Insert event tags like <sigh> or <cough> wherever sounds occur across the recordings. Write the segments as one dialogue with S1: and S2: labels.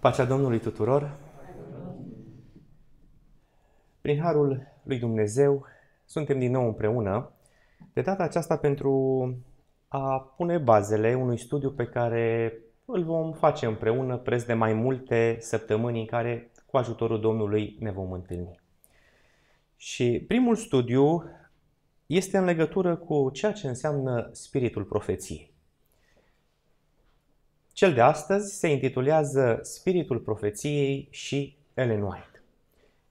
S1: Pacea Domnului tuturor! Prin harul lui Dumnezeu suntem din nou împreună, de data aceasta pentru a pune bazele unui studiu pe care îl vom face împreună preț de mai multe săptămâni în care cu ajutorul Domnului ne vom întâlni. Și primul studiu este în legătură cu ceea ce înseamnă spiritul profeției. Cel de astăzi se intitulează Spiritul profeției și Ellen White.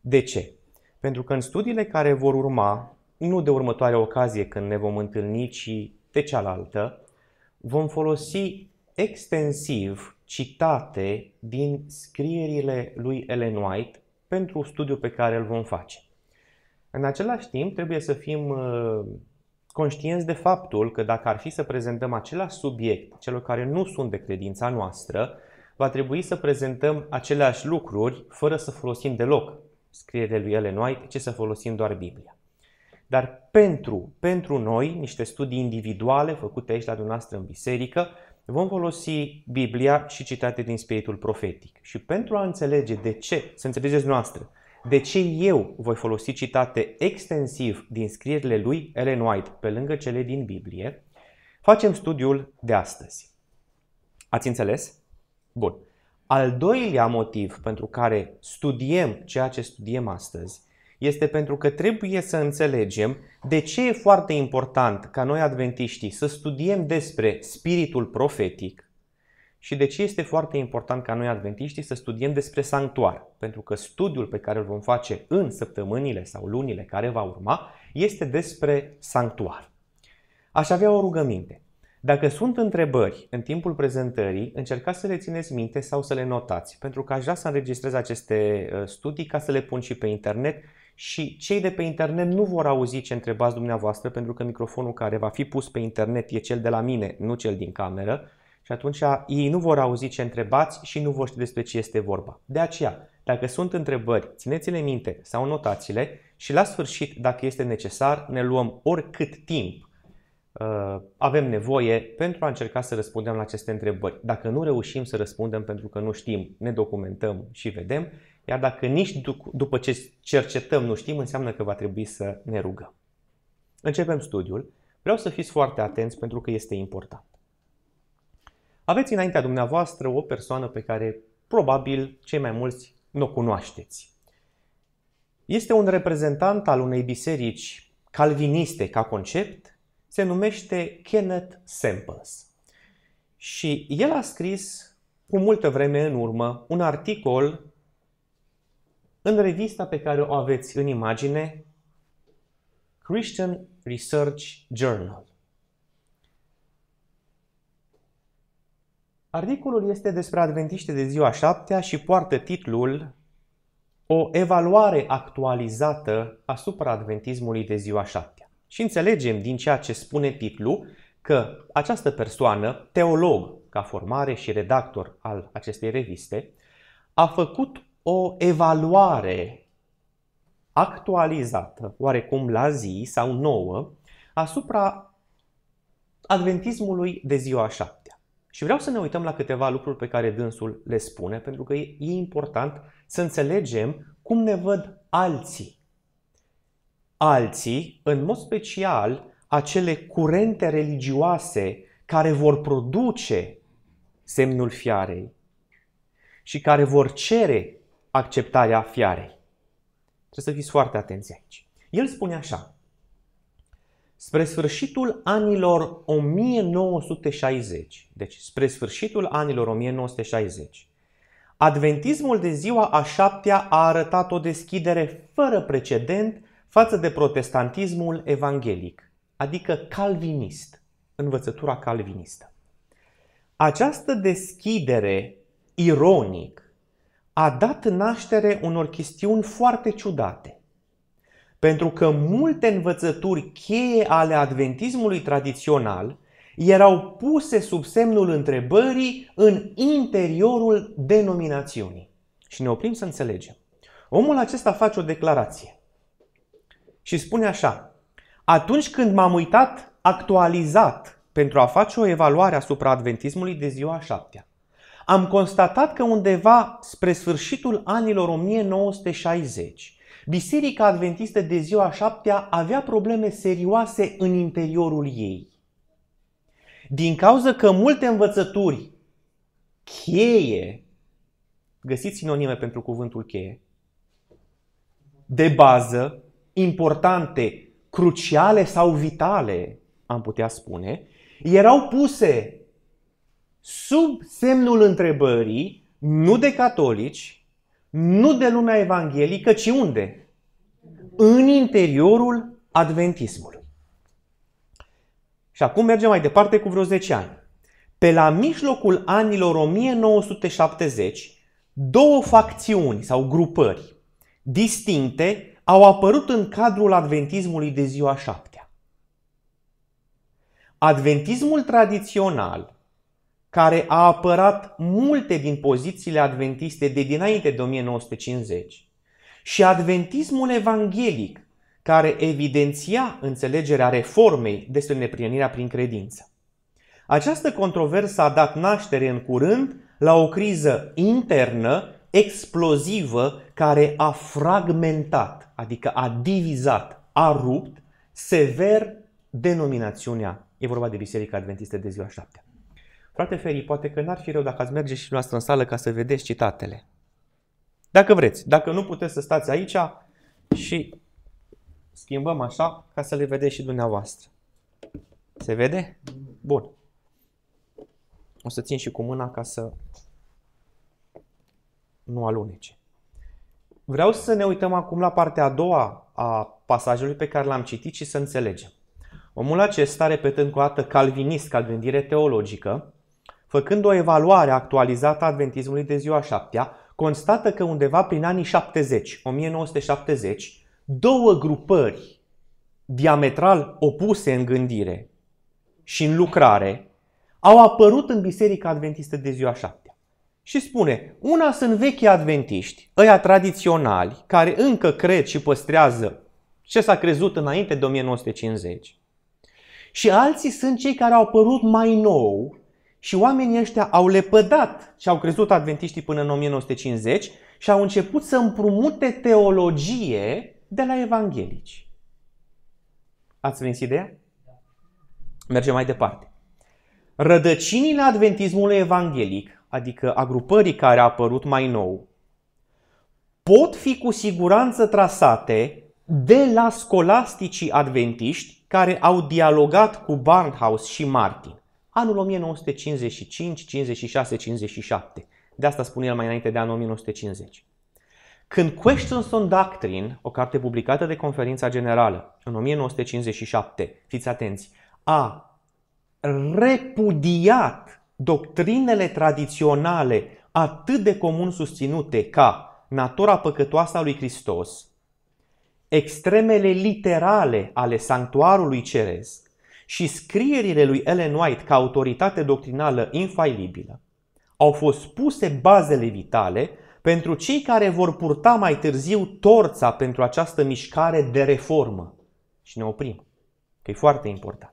S1: De ce? Pentru că în studiile care vor urma, nu de următoarea ocazie când ne vom întâlni, ci de cealaltă, vom folosi extensiv citate din scrierile lui Ellen White pentru studiul pe care îl vom face. În același timp, trebuie să fim uh, conștienți de faptul că dacă ar fi să prezentăm același subiect celor care nu sunt de credința noastră, va trebui să prezentăm aceleași lucruri fără să folosim deloc scrierile lui Ellen White, ci să folosim doar Biblia. Dar pentru, pentru noi, niște studii individuale făcute aici la dumneavoastră în biserică, vom folosi Biblia și citate din Spiritul Profetic. Și pentru a înțelege de ce, să înțelegeți noastră, de ce eu voi folosi citate extensiv din scrierile lui Ellen White pe lângă cele din Biblie, facem studiul de astăzi. Ați înțeles? Bun. Al doilea motiv pentru care studiem ceea ce studiem astăzi este pentru că trebuie să înțelegem de ce e foarte important ca noi adventiștii să studiem despre spiritul profetic, și de ce este foarte important ca noi adventiștii să studiem despre sanctuar? Pentru că studiul pe care îl vom face în săptămânile sau lunile care va urma este despre sanctuar. Aș avea o rugăminte. Dacă sunt întrebări în timpul prezentării, încercați să le țineți minte sau să le notați, pentru că aș vrea să înregistrez aceste uh, studii ca să le pun și pe internet și cei de pe internet nu vor auzi ce întrebați dumneavoastră, pentru că microfonul care va fi pus pe internet e cel de la mine, nu cel din cameră, și atunci ei nu vor auzi ce întrebați și nu vor ști despre ce este vorba. De aceea, dacă sunt întrebări, țineți-le minte sau notați-le și la sfârșit, dacă este necesar, ne luăm oricât timp uh, avem nevoie pentru a încerca să răspundem la aceste întrebări. Dacă nu reușim să răspundem pentru că nu știm, ne documentăm și vedem, iar dacă nici după ce cercetăm nu știm, înseamnă că va trebui să ne rugăm. Începem studiul. Vreau să fiți foarte atenți pentru că este important. Aveți înaintea dumneavoastră o persoană pe care probabil cei mai mulți nu o cunoașteți. Este un reprezentant al unei biserici calviniste ca concept, se numește Kenneth Samples. Și el a scris cu multă vreme în urmă un articol în revista pe care o aveți în imagine, Christian Research Journal. Articolul este despre adventiște de ziua șaptea și poartă titlul O evaluare actualizată asupra adventismului de ziua șaptea. Și înțelegem din ceea ce spune titlul că această persoană, teolog ca formare și redactor al acestei reviste, a făcut o evaluare actualizată, oarecum la zi sau nouă, asupra adventismului de ziua a și vreau să ne uităm la câteva lucruri pe care dânsul le spune, pentru că e important să înțelegem cum ne văd alții. Alții, în mod special, acele curente religioase care vor produce semnul fiarei și care vor cere acceptarea fiarei. Trebuie să fiți foarte atenți aici. El spune așa, Spre sfârșitul anilor 1960, deci spre sfârșitul anilor 1960, adventismul de ziua a șaptea a arătat o deschidere fără precedent față de protestantismul evanghelic, adică calvinist, învățătura calvinistă. Această deschidere, ironic, a dat naștere unor chestiuni foarte ciudate. Pentru că multe învățături cheie ale adventismului tradițional erau puse sub semnul întrebării în interiorul denominațiunii. Și ne oprim să înțelegem. Omul acesta face o declarație și spune așa. Atunci când m-am uitat actualizat pentru a face o evaluare asupra adventismului de ziua șaptea, am constatat că undeva spre sfârșitul anilor 1960 Biserica Adventistă de ziua șaptea avea probleme serioase în interiorul ei. Din cauza că multe învățături cheie, găsiți sinonime pentru cuvântul cheie, de bază, importante, cruciale sau vitale, am putea spune, erau puse sub semnul întrebării nu de catolici, nu de lumea evanghelică, ci unde? În interiorul adventismului. Și acum mergem mai departe cu vreo 10 ani. Pe la mijlocul anilor 1970, două facțiuni sau grupări distincte au apărut în cadrul adventismului de ziua șaptea. Adventismul tradițional care a apărat multe din pozițiile adventiste de dinainte de 1950 și adventismul evanghelic care evidenția înțelegerea reformei despre neprionirea prin credință. Această controversă a dat naștere în curând la o criză internă explozivă care a fragmentat, adică a divizat, a rupt sever denominațiunea. E vorba de Biserica Adventistă de ziua șaptea. Frate Feri, poate că n-ar fi rău dacă ați merge și noastră în sală ca să vedeți citatele. Dacă vreți, dacă nu puteți să stați aici și schimbăm așa ca să le vedeți și dumneavoastră. Se vede? Bun. O să țin și cu mâna ca să nu alunece. Vreau să ne uităm acum la partea a doua a pasajului pe care l-am citit și să înțelegem. Omul acesta, repetând cu o dată calvinist ca gândire teologică, Făcând o evaluare actualizată a adventismului de ziua 7 constată că undeva prin anii 70, 1970, două grupări diametral opuse în gândire și în lucrare au apărut în Biserica Adventistă de ziua 7. Și spune, una sunt vechi adventiști, ăia tradiționali, care încă cred și păstrează ce s-a crezut înainte de 1950. Și alții sunt cei care au apărut mai nou, și oamenii ăștia au lepădat ce au crezut adventiștii până în 1950 și au început să împrumute teologie de la evanghelici. Ați venit ideea? Da. Mergem mai departe. Rădăcinile adventismului evanghelic, adică agrupării care a apărut mai nou, pot fi cu siguranță trasate de la scolasticii adventiști care au dialogat cu Barnhouse și Martin anul 1955, 56, 57. De asta spune el mai înainte de anul 1950. Când Questions on Doctrine, o carte publicată de Conferința Generală în 1957, fiți atenți, a repudiat doctrinele tradiționale atât de comun susținute ca natura păcătoasă a lui Hristos, extremele literale ale sanctuarului ceresc, și scrierile lui Ellen White ca autoritate doctrinală infailibilă au fost puse bazele vitale pentru cei care vor purta mai târziu torța pentru această mișcare de reformă. Și ne oprim, că e foarte important.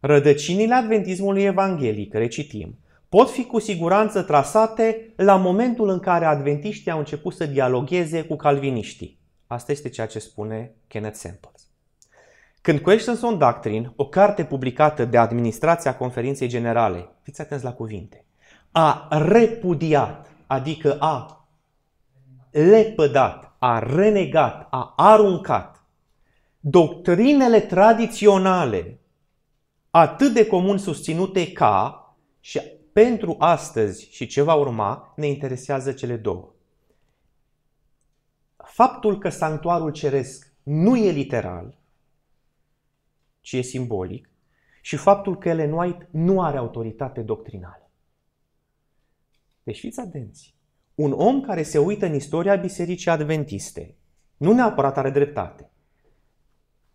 S1: Rădăcinile adventismului evanghelic, recitim, pot fi cu siguranță trasate la momentul în care adventiștii au început să dialogheze cu calviniștii. Asta este ceea ce spune Kenneth Samples. Când Questions on Doctrine, o carte publicată de administrația conferinței generale, fiți atenți la cuvinte, a repudiat, adică a lepădat, a renegat, a aruncat doctrinele tradiționale atât de comun susținute ca și pentru astăzi și ce va urma ne interesează cele două. Faptul că sanctuarul ceresc nu e literal, ci e simbolic, și faptul că Ellen White nu are autoritate doctrinală. Deci fiți atenți. Un om care se uită în istoria Bisericii Adventiste nu neapărat are dreptate.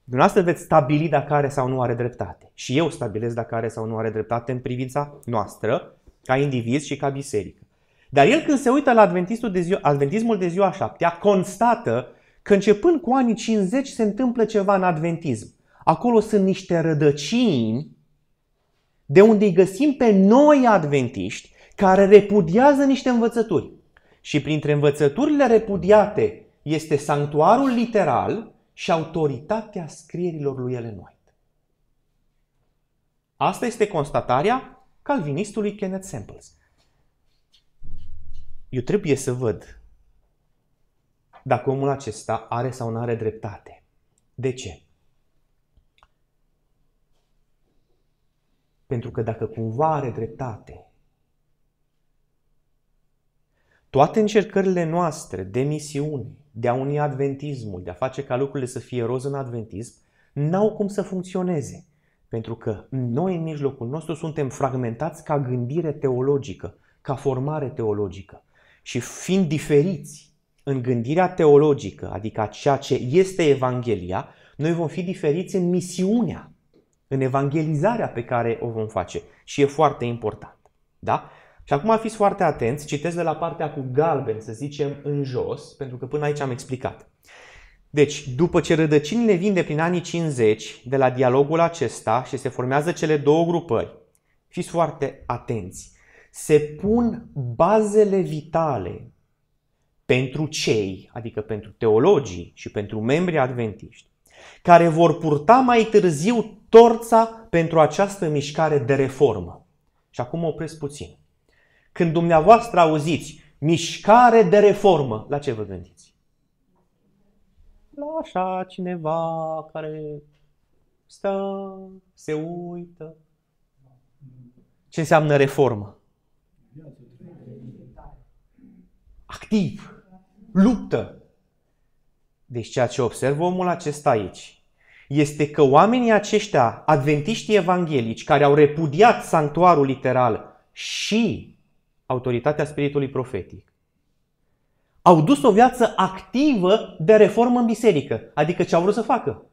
S1: Dumneavoastră veți stabili dacă are sau nu are dreptate. Și eu stabilesc dacă are sau nu are dreptate în privința noastră, ca indiviz și ca biserică. Dar el când se uită la Adventistul de ziua, Adventismul de ziua șaptea, constată că începând cu anii 50 se întâmplă ceva în Adventism. Acolo sunt niște rădăcini de unde îi găsim pe noi adventiști care repudiază niște învățături. Și printre învățăturile repudiate este sanctuarul literal și autoritatea scrierilor lui Ellen White. Asta este constatarea calvinistului Kenneth Samples. Eu trebuie să văd dacă omul acesta are sau nu are dreptate. De ce? Pentru că dacă cumva are dreptate, toate încercările noastre de misiune, de a uni adventismul, de a face ca lucrurile să fie roz în adventism, n-au cum să funcționeze. Pentru că noi în mijlocul nostru suntem fragmentați ca gândire teologică, ca formare teologică. Și fiind diferiți în gândirea teologică, adică ceea ce este Evanghelia, noi vom fi diferiți în misiunea în evangelizarea pe care o vom face. Și e foarte important. Da? Și acum fiți foarte atenți, citesc de la partea cu galben, să zicem, în jos, pentru că până aici am explicat. Deci, după ce rădăcinile vin de prin anii 50, de la dialogul acesta și se formează cele două grupări, fiți foarte atenți, se pun bazele vitale pentru cei, adică pentru teologii și pentru membrii adventiști, care vor purta mai târziu torța pentru această mișcare de reformă. Și acum mă opresc puțin. Când dumneavoastră auziți mișcare de reformă, la ce vă gândiți? La așa cineva care stă, se uită. Ce înseamnă reformă? Activ, luptă, deci ceea ce observă omul acesta aici este că oamenii aceștia, adventiștii evanghelici, care au repudiat sanctuarul literal și autoritatea spiritului profetic, au dus o viață activă de reformă în biserică. Adică ce au vrut să facă?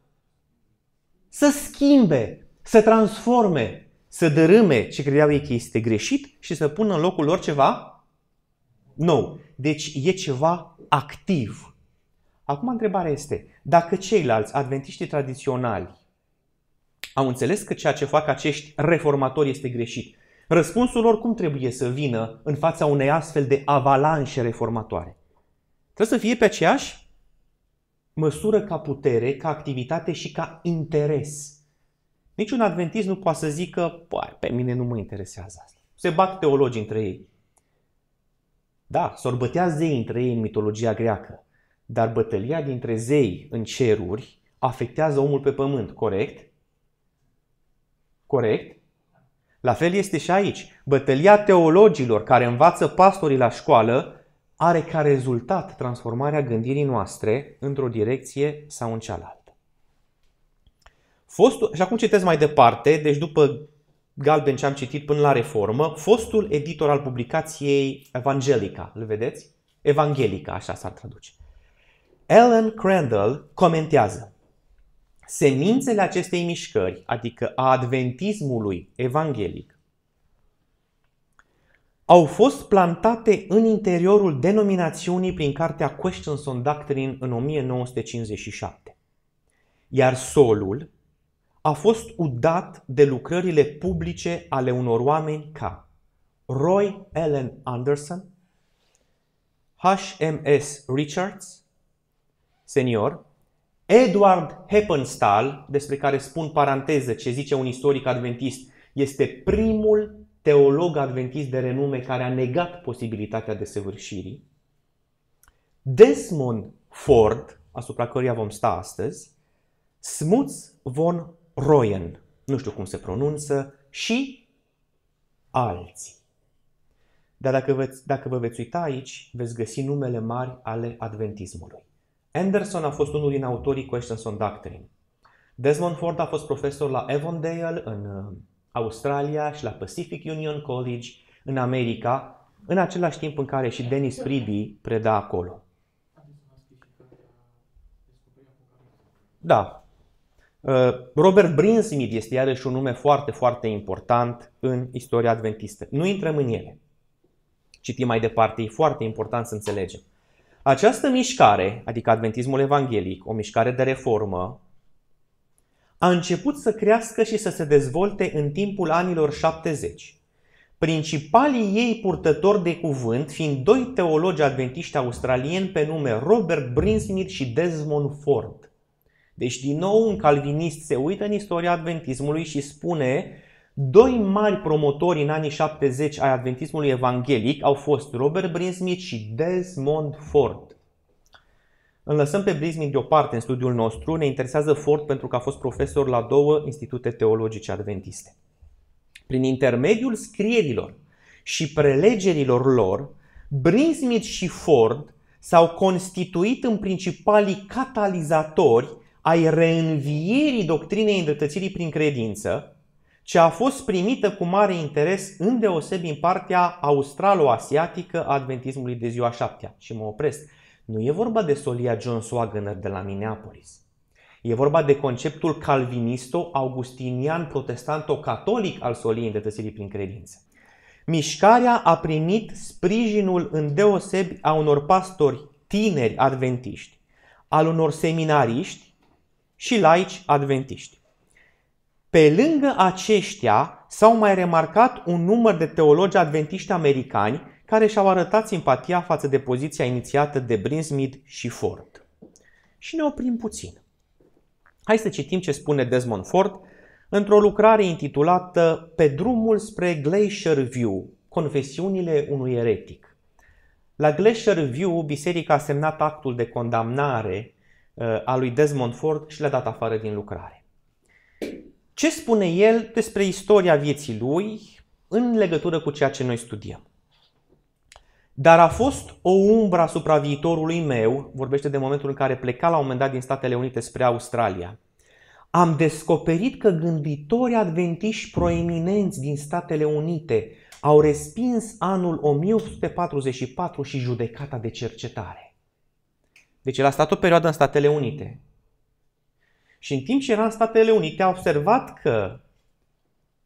S1: Să schimbe, să transforme, să dărâme ce credeau ei că este greșit și să pună în locul lor ceva nou. Deci e ceva activ. Acum întrebarea este, dacă ceilalți adventiști tradiționali au înțeles că ceea ce fac acești reformatori este greșit, răspunsul lor cum trebuie să vină în fața unei astfel de avalanșe reformatoare? Trebuie să fie pe aceeași măsură ca putere, ca activitate și ca interes. Niciun adventist nu poate să zică, păi, pe mine nu mă interesează asta. Se bat teologii între ei. Da, sorbătează ei între ei în mitologia greacă. Dar bătălia dintre zei în ceruri afectează omul pe pământ, corect? Corect? La fel este și aici. Bătălia teologilor care învață pastorii la școală are ca rezultat transformarea gândirii noastre într-o direcție sau în cealaltă. Fostul, și acum citesc mai departe, deci după Galben ce am citit până la reformă, fostul editor al publicației Evangelica, îl vedeți? Evangelica, așa s-ar traduce. Alan Crandall comentează Semințele acestei mișcări, adică a adventismului evanghelic, au fost plantate în interiorul denominațiunii prin cartea Questions on Doctrine în 1957, iar solul a fost udat de lucrările publice ale unor oameni ca Roy Allen Anderson, HMS Richards, senior, Edward Heppenstall, despre care spun paranteză ce zice un istoric adventist, este primul teolog adventist de renume care a negat posibilitatea de săvârșirii. Desmond Ford, asupra căruia vom sta astăzi, Smuts von Royen, nu știu cum se pronunță, și alții. Dar dacă, veți, dacă vă veți uita aici, veți găsi numele mari ale adventismului. Anderson a fost unul din autorii Questions Doctrine. Desmond Ford a fost profesor la Avondale în uh, Australia și la Pacific Union College în America, în același timp în care și Dennis Priby preda acolo. Da. Uh, Robert Brinsmith este iarăși un nume foarte, foarte important în istoria adventistă. Nu intrăm în ele. Citim mai departe, e foarte important să înțelegem. Această mișcare, adică adventismul evanghelic, o mișcare de reformă, a început să crească și să se dezvolte în timpul anilor 70. Principalii ei purtători de cuvânt fiind doi teologi adventiști australieni pe nume Robert Brinsmith și Desmond Ford. Deci, din nou, un calvinist se uită în istoria adventismului și spune Doi mari promotori în anii 70 ai adventismului evanghelic au fost Robert Brinsmith și Desmond Ford. Îl lăsăm pe Brinsmith deoparte în studiul nostru, ne interesează Ford pentru că a fost profesor la două institute teologice adventiste. Prin intermediul scrierilor și prelegerilor lor, Brinsmith și Ford s-au constituit în principalii catalizatori ai reînvierii doctrinei îndreptățirii prin credință, ce a fost primită cu mare interes îndeosebi în partea australo-asiatică a adventismului de ziua șaptea. Și mă opresc. Nu e vorba de solia John Swagener de la Minneapolis. E vorba de conceptul calvinisto-augustinian protestanto-catolic al soliei îndreptățirii prin credință. Mișcarea a primit sprijinul îndeosebi a unor pastori tineri adventiști, al unor seminariști și laici adventiști. Pe lângă aceștia s-au mai remarcat un număr de teologi adventiști americani care și-au arătat simpatia față de poziția inițiată de Brinsmith și Ford. Și ne oprim puțin. Hai să citim ce spune Desmond Ford într-o lucrare intitulată Pe drumul spre Glacier View, Confesiunile unui eretic. La Glacier View, biserica a semnat actul de condamnare uh, a lui Desmond Ford și l-a dat afară din lucrare ce spune el despre istoria vieții lui în legătură cu ceea ce noi studiem. Dar a fost o umbră asupra viitorului meu, vorbește de momentul în care pleca la un moment dat din Statele Unite spre Australia. Am descoperit că gânditorii adventiști proeminenți din Statele Unite au respins anul 1844 și judecata de cercetare. Deci el a stat o perioadă în Statele Unite, și în timp ce era în Statele Unite, a observat că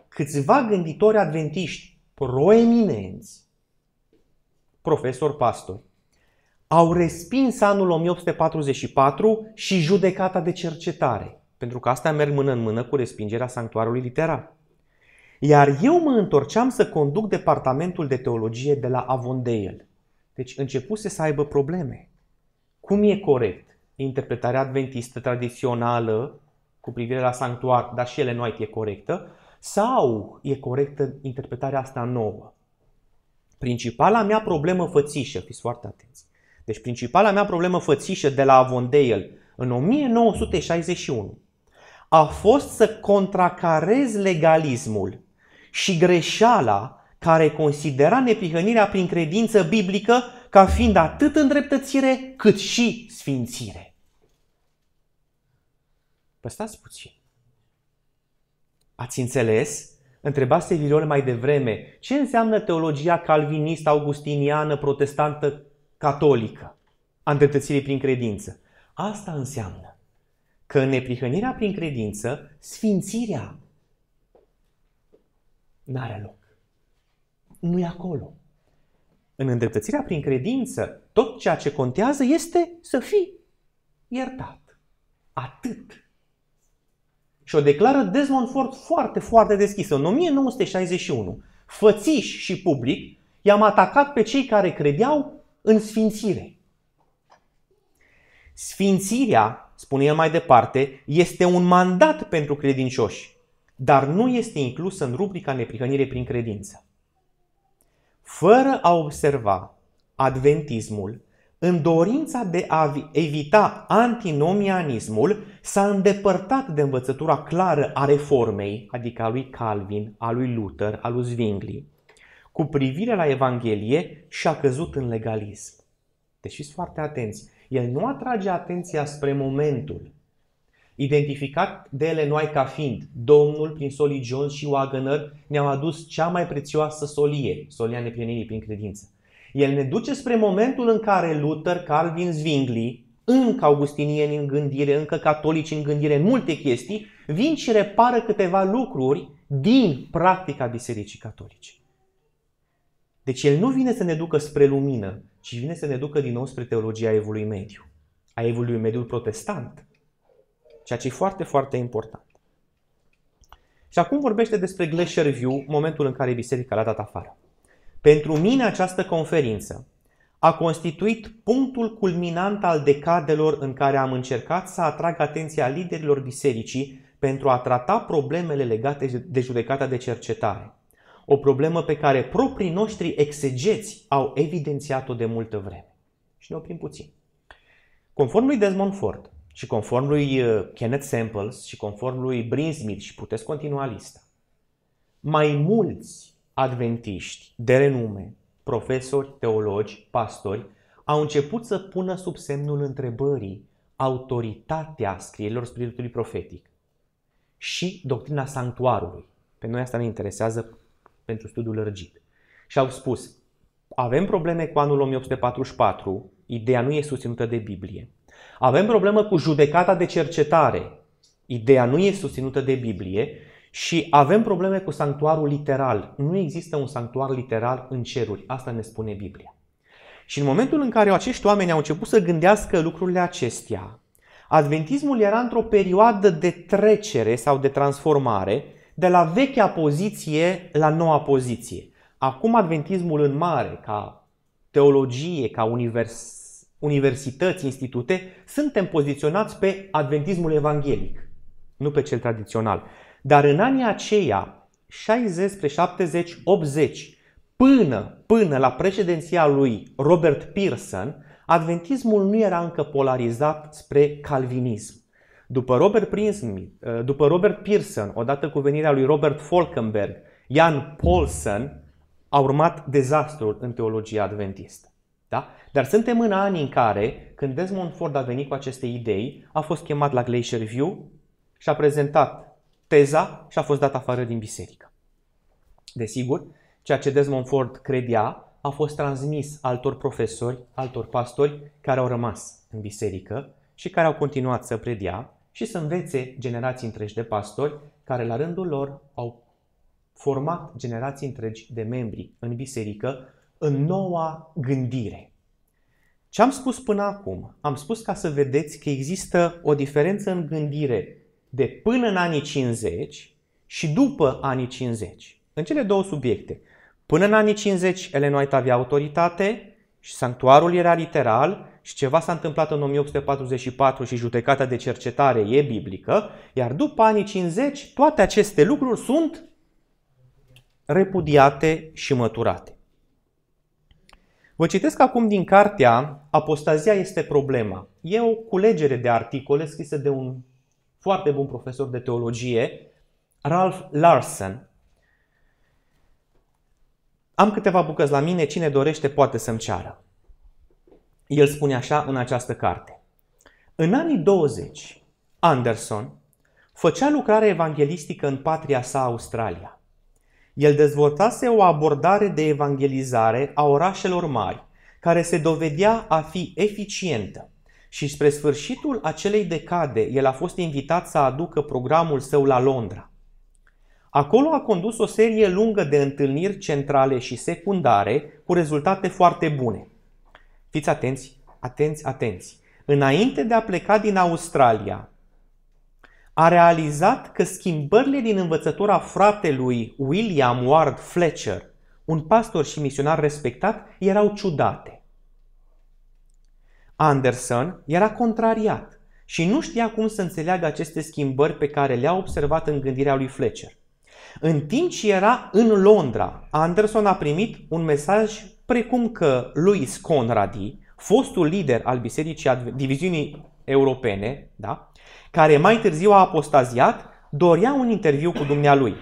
S1: câțiva gânditori adventiști proeminenți, profesori, pastori, au respins anul 1844 și judecata de cercetare, pentru că asta merg mână în mână cu respingerea sanctuarului literar. Iar eu mă întorceam să conduc departamentul de teologie de la Avondale. Deci începuse să aibă probleme. Cum e corect? interpretarea adventistă tradițională cu privire la sanctuar, dar și ele e corectă, sau e corectă interpretarea asta nouă? Principala mea problemă fățișă, fiți foarte atenți, deci principala mea problemă fățișă de la Avondale în 1961 a fost să contracarez legalismul și greșeala care considera neprihănirea prin credință biblică ca fiind atât îndreptățire cât și sfințire. Păstați puțin. Ați înțeles? Întrebați Vilion mai devreme ce înseamnă teologia calvinistă, augustiniană, protestantă, catolică a îndreptățirii prin credință. Asta înseamnă că neprihănirea prin credință, sfințirea, n-are loc. Nu e acolo. În îndreptățirea prin credință, tot ceea ce contează este să fii iertat. Atât și o declară Desmond Ford foarte, foarte deschisă. În 1961, fățiși și public, i-am atacat pe cei care credeau în sfințire. Sfințirea, spune el mai departe, este un mandat pentru credincioși, dar nu este inclusă în rubrica neprihănire prin credință. Fără a observa adventismul, în dorința de a evita antinomianismul, s-a îndepărtat de învățătura clară a reformei, adică a lui Calvin, a lui Luther, a lui Zwingli. Cu privire la Evanghelie și-a căzut în legalism. Deci fiți foarte atenți. El nu atrage atenția spre momentul, identificat de ele noi ca fiind Domnul prin Soli Jones și Wagner ne-au adus cea mai prețioasă solie, solia neprienirii prin credință. El ne duce spre momentul în care Luther, Calvin, Zwingli, încă augustinieni în gândire, încă catolici în gândire, în multe chestii, vin și repară câteva lucruri din practica Bisericii Catolice. Deci el nu vine să ne ducă spre lumină, ci vine să ne ducă din nou spre teologia evului mediu, a evului mediu protestant, ceea ce e foarte, foarte important. Și acum vorbește despre Glacier View, momentul în care biserica l-a dat afară. Pentru mine această conferință a constituit punctul culminant al decadelor în care am încercat să atrag atenția liderilor bisericii pentru a trata problemele legate de judecata de cercetare. O problemă pe care proprii noștri exegeți au evidențiat-o de multă vreme. Și ne oprim puțin. Conform lui Desmond Ford și conform lui uh, Kenneth Samples și conform lui Brinsmith și puteți continua lista, mai mulți adventiști de renume, profesori, teologi, pastori, au început să pună sub semnul întrebării autoritatea scrierilor spiritului profetic și doctrina sanctuarului. Pe noi asta ne interesează pentru studiul lărgit. Și au spus, avem probleme cu anul 1844, ideea nu e susținută de Biblie. Avem problemă cu judecata de cercetare, ideea nu e susținută de Biblie și avem probleme cu sanctuarul literal. Nu există un sanctuar literal în ceruri. Asta ne spune Biblia. Și în momentul în care acești oameni au început să gândească lucrurile acestea, adventismul era într-o perioadă de trecere sau de transformare de la vechea poziție la noua poziție. Acum adventismul în mare, ca teologie, ca univers, universități, institute, suntem poziționați pe adventismul evanghelic, nu pe cel tradițional. Dar în anii aceia, 60 spre 70, 80, până, până la președinția lui Robert Pearson, adventismul nu era încă polarizat spre calvinism. După Robert, Prince, uh, după Robert Pearson, odată cu venirea lui Robert Falkenberg, Jan Paulson, a urmat dezastrul în teologia adventistă. Da? Dar suntem în anii în care, când Desmond Ford a venit cu aceste idei, a fost chemat la Glacier View și a prezentat teza și a fost dat afară din biserică. Desigur, ceea ce Desmond Ford credea a fost transmis altor profesori, altor pastori care au rămas în biserică și care au continuat să predia și să învețe generații întregi de pastori care la rândul lor au format generații întregi de membri în biserică în noua gândire. Ce am spus până acum? Am spus ca să vedeți că există o diferență în gândire de până în anii 50 și după anii 50. În cele două subiecte. Până în anii 50, Ellen White avea autoritate și sanctuarul era literal și ceva s-a întâmplat în 1844 și judecata de cercetare e biblică, iar după anii 50 toate aceste lucruri sunt repudiate și măturate. Vă citesc acum din cartea Apostazia este problema. E o culegere de articole scrise de un foarte bun profesor de teologie, Ralph Larsen. Am câteva bucăți la mine, cine dorește poate să-mi ceară. El spune așa în această carte. În anii 20, Anderson făcea lucrare evangelistică în patria sa Australia. El dezvoltase o abordare de evangelizare a orașelor mari, care se dovedea a fi eficientă și spre sfârșitul acelei decade el a fost invitat să aducă programul său la Londra. Acolo a condus o serie lungă de întâlniri centrale și secundare cu rezultate foarte bune. Fiți atenți, atenți, atenți. Înainte de a pleca din Australia, a realizat că schimbările din învățătura fratelui William Ward Fletcher, un pastor și misionar respectat, erau ciudate. Anderson era contrariat și nu știa cum să înțeleagă aceste schimbări pe care le-a observat în gândirea lui Fletcher. În timp ce era în Londra, Anderson a primit un mesaj precum că Louis Conradi, fostul lider al Bisericii Adve- Diviziunii Europene, da, care mai târziu a apostaziat, dorea un interviu cu dumnealui.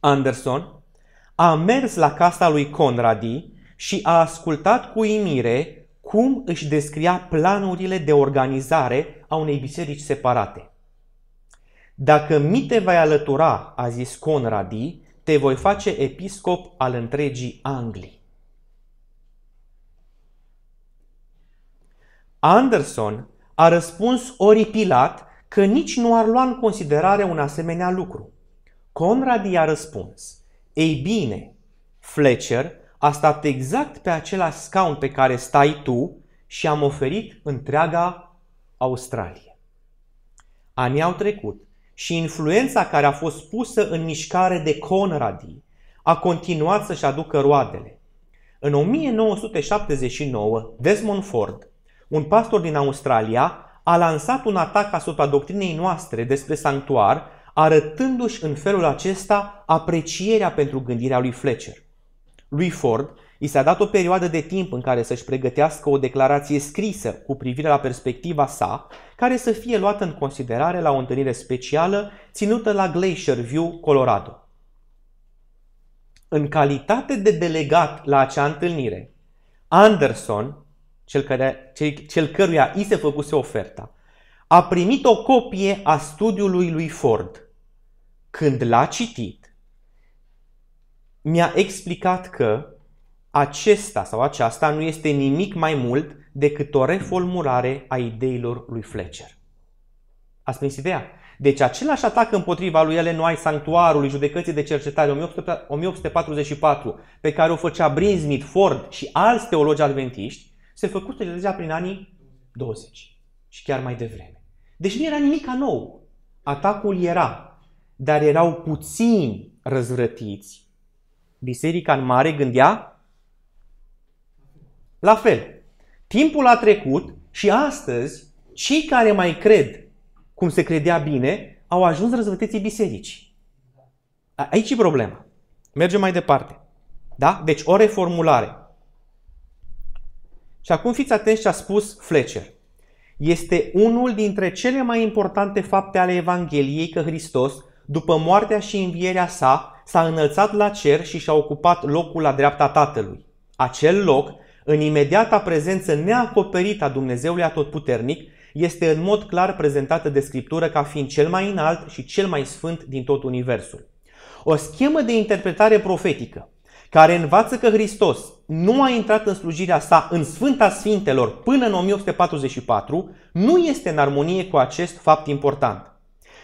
S1: Anderson a mers la casa lui Conradi și a ascultat cu imire cum își descria planurile de organizare a unei biserici separate. Dacă mi te vei alătura, a zis Conradi, te voi face episcop al întregii Anglii. Anderson a răspuns oripilat că nici nu ar lua în considerare un asemenea lucru. Conradi a răspuns, Ei bine, Fletcher a stat exact pe același scaun pe care stai tu și am oferit întreaga Australie. Anii au trecut și influența care a fost pusă în mișcare de Conradi a continuat să-și aducă roadele. În 1979, Desmond Ford, un pastor din Australia, a lansat un atac asupra doctrinei noastre despre sanctuar, arătându-și în felul acesta aprecierea pentru gândirea lui Fletcher lui Ford i s-a dat o perioadă de timp în care să-și pregătească o declarație scrisă cu privire la perspectiva sa, care să fie luată în considerare la o întâlnire specială ținută la Glacier View, Colorado. În calitate de delegat la acea întâlnire, Anderson, cel, care, cel, cel căruia i se făcuse oferta, a primit o copie a studiului lui Ford. Când l-a citit, mi-a explicat că acesta sau aceasta nu este nimic mai mult decât o reformulare a ideilor lui Fletcher. Ați prins ideea? Deci același atac împotriva lui ele White, sanctuarului judecății de cercetare 1844, pe care o făcea Brinsmith, Ford și alți teologi adventiști, se făcuse deja prin anii 20 și chiar mai devreme. Deci nu era nimic nou. Atacul era, dar erau puțini răzvrătiți Biserica în mare gândea la fel. Timpul a trecut și astăzi cei care mai cred cum se credea bine au ajuns răzvăteții bisericii. Aici e problema. Mergem mai departe. Da? Deci o reformulare. Și acum fiți atenți ce a spus Fletcher. Este unul dintre cele mai importante fapte ale Evangheliei că Hristos, după moartea și învierea sa, s-a înălțat la cer și și-a ocupat locul la dreapta Tatălui. Acel loc, în imediata prezență neacoperită a Dumnezeului Atotputernic, este în mod clar prezentată de Scriptură ca fiind cel mai înalt și cel mai sfânt din tot Universul. O schemă de interpretare profetică care învață că Hristos nu a intrat în slujirea sa în Sfânta Sfintelor până în 1844, nu este în armonie cu acest fapt important.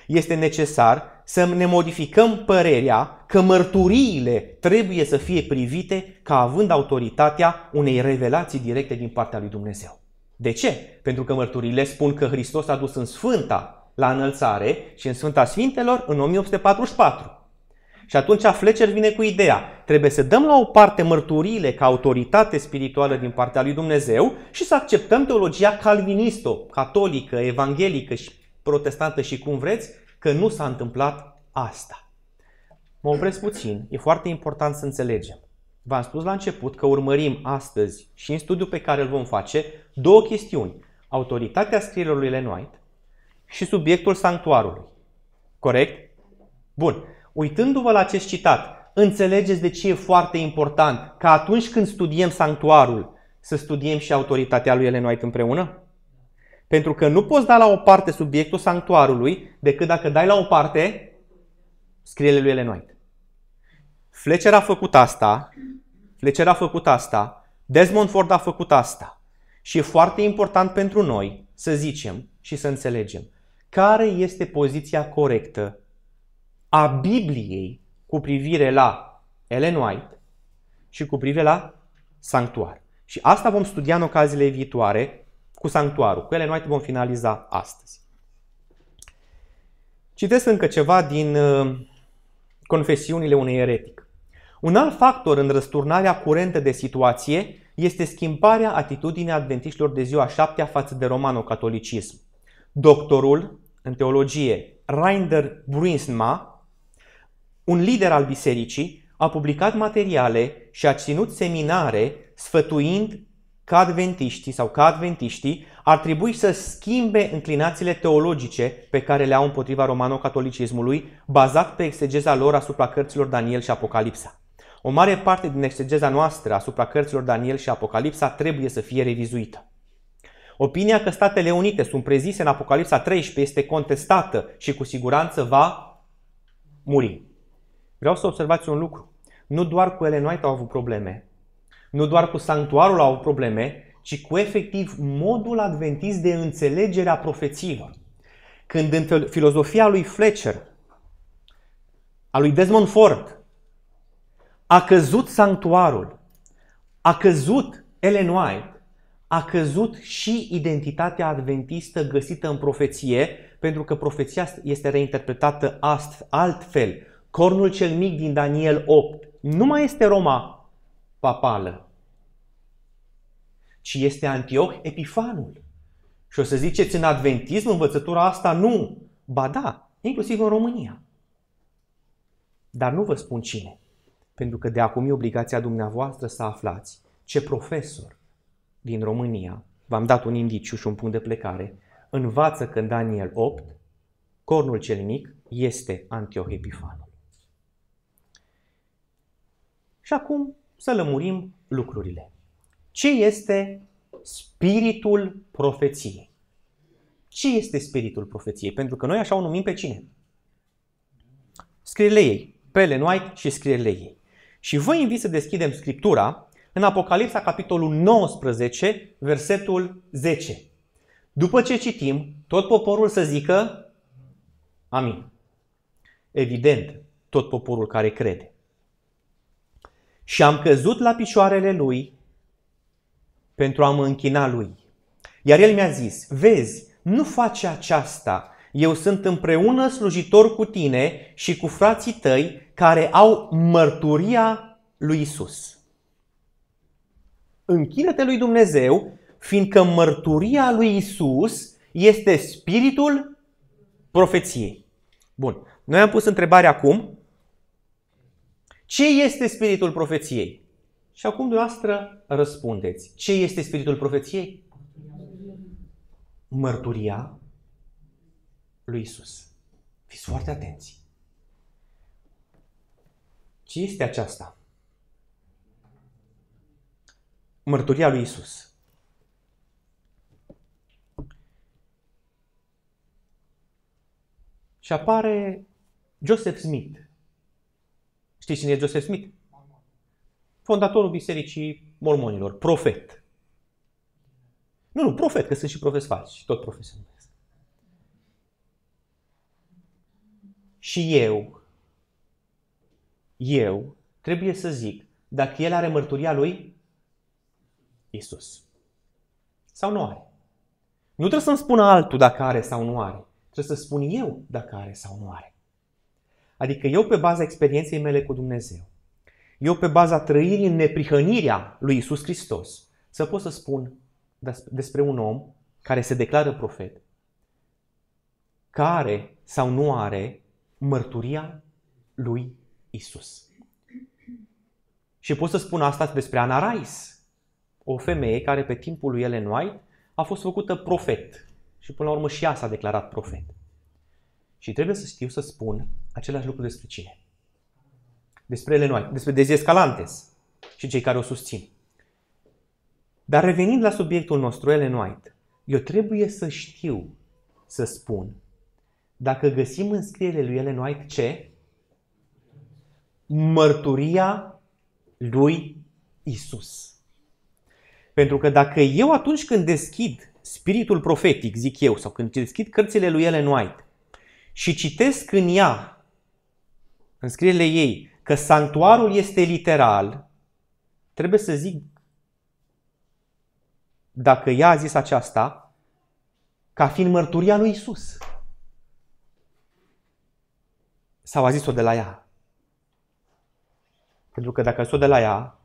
S1: Este necesar să ne modificăm părerea că mărturiile trebuie să fie privite ca având autoritatea unei revelații directe din partea lui Dumnezeu. De ce? Pentru că mărturiile spun că Hristos a dus în Sfânta la înălțare și în Sfânta Sfintelor în 1844. Și atunci Fletcher vine cu ideea, trebuie să dăm la o parte mărturiile ca autoritate spirituală din partea lui Dumnezeu și să acceptăm teologia calvinistă, catolică, evanghelică și protestantă și cum vreți, că nu s-a întâmplat asta. Mă opresc puțin, e foarte important să înțelegem. V-am spus la început că urmărim astăzi și în studiul pe care îl vom face două chestiuni. Autoritatea scrierilor lui Lenoit și subiectul sanctuarului. Corect? Bun. Uitându-vă la acest citat, înțelegeți de ce e foarte important ca atunci când studiem sanctuarul să studiem și autoritatea lui Ellen White împreună? Pentru că nu poți da la o parte subiectul sanctuarului decât dacă dai la o parte scriele lui Elenoit. Fletcher a făcut asta, Fletcher a făcut asta, Desmond Ford a făcut asta. Și e foarte important pentru noi să zicem și să înțelegem care este poziția corectă a Bibliei cu privire la Ellen White și cu privire la sanctuar. Și asta vom studia în ocaziile viitoare cu sanctuarul. Cu ele noi vom finaliza astăzi. Citesc încă ceva din uh, confesiunile unui eretic. Un alt factor în răsturnarea curentă de situație este schimbarea atitudinii adventiștilor de ziua șaptea față de romano-catolicism. Doctorul în teologie, Reinder Brinsma, un lider al bisericii, a publicat materiale și a ținut seminare sfătuind ca adventiștii sau ca adventiștii ar trebui să schimbe înclinațiile teologice pe care le au împotriva romano-catolicismului, bazat pe exegeza lor asupra cărților Daniel și Apocalipsa. O mare parte din exegeza noastră asupra cărților Daniel și Apocalipsa trebuie să fie revizuită. Opinia că Statele Unite sunt prezise în Apocalipsa 13 este contestată și cu siguranță va muri. Vreau să observați un lucru. Nu doar cu Ellen White au avut probleme, nu doar cu sanctuarul au probleme, ci cu efectiv modul adventist de înțelegere a profețiilor. Când în filozofia lui Fletcher, a lui Desmond Ford, a căzut sanctuarul, a căzut Ellen White, a căzut și identitatea adventistă găsită în profeție, pentru că profeția este reinterpretată altfel. Cornul cel mic din Daniel 8 nu mai este Roma papală, ci este Antioch Epifanul. Și o să ziceți în adventism învățătura asta nu. Ba da, inclusiv în România. Dar nu vă spun cine, pentru că de acum e obligația dumneavoastră să aflați ce profesor din România, v-am dat un indiciu și un punct de plecare, învață că în Daniel 8, cornul cel mic este Antioch Epifanul. Și acum să lămurim lucrurile. Ce este spiritul profeției? Ce este spiritul profeției? Pentru că noi așa o numim pe cine? Scrierile ei, Pele White și scrierile ei. Și vă invit să deschidem Scriptura în Apocalipsa, capitolul 19, versetul 10. După ce citim, tot poporul să zică Amin. Evident, tot poporul care crede. Și am căzut la picioarele lui pentru a mă închina lui. Iar el mi-a zis, vezi, nu face aceasta, eu sunt împreună slujitor cu tine și cu frații tăi care au mărturia lui Isus. Închină-te lui Dumnezeu, fiindcă mărturia lui Isus este spiritul profeției. Bun, noi am pus întrebarea acum. Ce este spiritul profeției? Și acum dumneavoastră răspundeți. Ce este spiritul profeției? Mărturia lui Isus. Fiți foarte atenți. Ce este aceasta? Mărturia lui Isus. Și apare Joseph Smith. Știți cine e Joseph Smith? fondatorul Bisericii Mormonilor, profet. Nu, nu, profet, că sunt și profeți falși, tot profeți Și eu, eu trebuie să zic dacă el are mărturia lui Isus. Sau nu are. Nu trebuie să-mi spună altul dacă are sau nu are. Trebuie să spun eu dacă are sau nu are. Adică eu pe baza experienței mele cu Dumnezeu eu pe baza trăirii în neprihănirea lui Isus Hristos, să pot să spun despre un om care se declară profet, care sau nu are mărturia lui Isus. Și pot să spun asta despre Ana Rais, o femeie care pe timpul lui Ellen White a fost făcută profet și până la urmă și ea s-a declarat profet. Și trebuie să știu să spun același lucru despre cine? despre ele noi, despre Dezescalantes și cei care o susțin. Dar revenind la subiectul nostru, Ellen White, eu trebuie să știu să spun dacă găsim în scrierile lui Ellen White ce? Mărturia lui Isus. Pentru că dacă eu atunci când deschid spiritul profetic, zic eu, sau când deschid cărțile lui Ellen White și citesc în ea, în scrierile ei, că sanctuarul este literal, trebuie să zic, dacă ea a zis aceasta, ca fiind mărturia lui Isus. Sau a zis-o de la ea. Pentru că dacă a zis-o de la ea,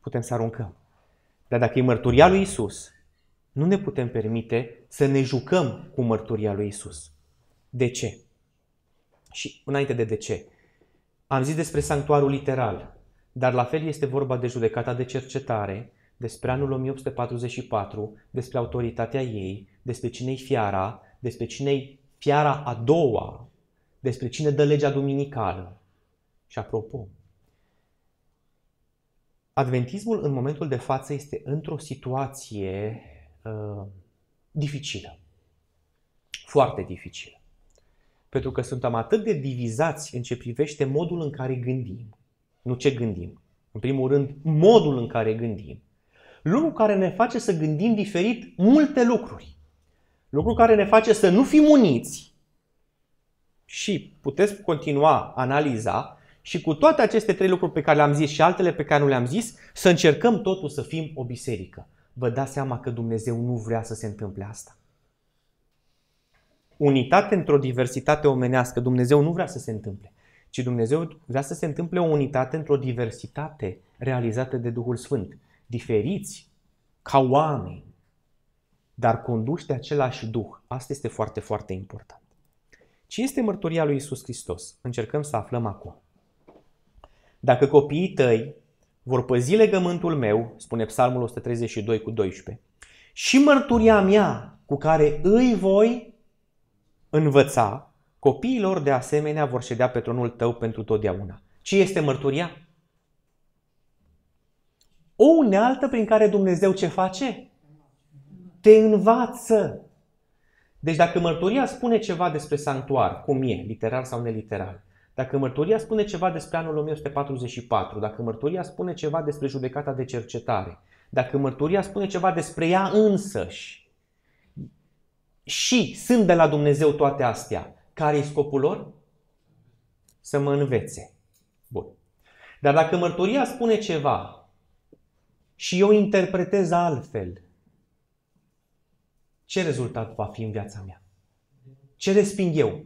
S1: putem să aruncăm. Dar dacă e mărturia lui Isus, nu ne putem permite să ne jucăm cu mărturia lui Isus. De ce? Și înainte de de ce, am zis despre sanctuarul literal, dar la fel este vorba de judecata de cercetare, despre anul 1844, despre autoritatea ei, despre cine-i fiara, despre cine-i fiara a doua, despre cine dă legea duminicală. Și apropo, Adventismul în momentul de față este într-o situație uh, dificilă. Foarte dificilă. Pentru că suntem atât de divizați în ce privește modul în care gândim. Nu ce gândim. În primul rând, modul în care gândim. Lucru care ne face să gândim diferit multe lucruri. Lucru care ne face să nu fim uniți. Și puteți continua analiza și cu toate aceste trei lucruri pe care le-am zis și altele pe care nu le-am zis, să încercăm totul să fim o biserică. Vă dați seama că Dumnezeu nu vrea să se întâmple asta unitate într-o diversitate omenească. Dumnezeu nu vrea să se întâmple, ci Dumnezeu vrea să se întâmple o unitate într-o diversitate realizată de Duhul Sfânt. Diferiți ca oameni, dar conduși de același Duh. Asta este foarte, foarte important. Ce este mărturia lui Isus Hristos? Încercăm să aflăm acum. Dacă copiii tăi vor păzi legământul meu, spune Psalmul 132 cu 12, și mărturia mea cu care îi voi învăța, copiilor de asemenea vor ședea pe tronul tău pentru totdeauna. Ce este mărturia? O unealtă prin care Dumnezeu ce face? Te învață. Deci dacă mărturia spune ceva despre sanctuar, cum e, literal sau neliteral, dacă mărturia spune ceva despre anul 1144, dacă mărturia spune ceva despre judecata de cercetare, dacă mărturia spune ceva despre ea însăși, și sunt de la Dumnezeu toate astea, care e scopul lor? Să mă învețe. Bun. Dar dacă mărturia spune ceva și eu interpretez altfel, ce rezultat va fi în viața mea? Ce resping eu?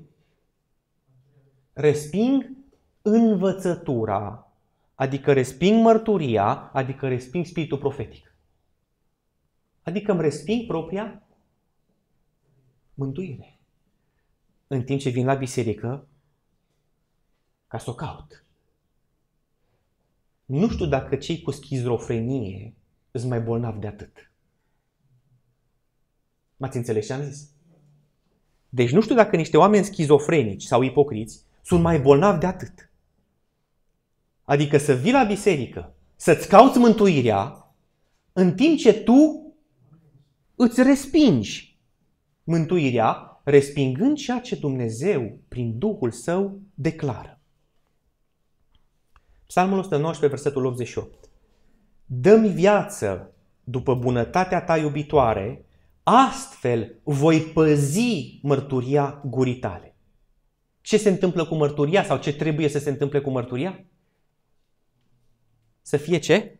S1: Resping învățătura, adică resping mărturia, adică resping spiritul profetic. Adică îmi resping propria mântuire. În timp ce vin la biserică ca să o caut. Nu știu dacă cei cu schizofrenie sunt mai bolnavi de atât. M-ați înțeles ce am zis? Deci nu știu dacă niște oameni schizofrenici sau ipocriți sunt mai bolnavi de atât. Adică să vii la biserică, să-ți cauți mântuirea, în timp ce tu îți respingi mântuirea, respingând ceea ce Dumnezeu, prin Duhul Său, declară. Psalmul 119, versetul 88. Dă-mi viață după bunătatea ta iubitoare, astfel voi păzi mărturia gurii tale. Ce se întâmplă cu mărturia sau ce trebuie să se întâmple cu mărturia? Să fie ce?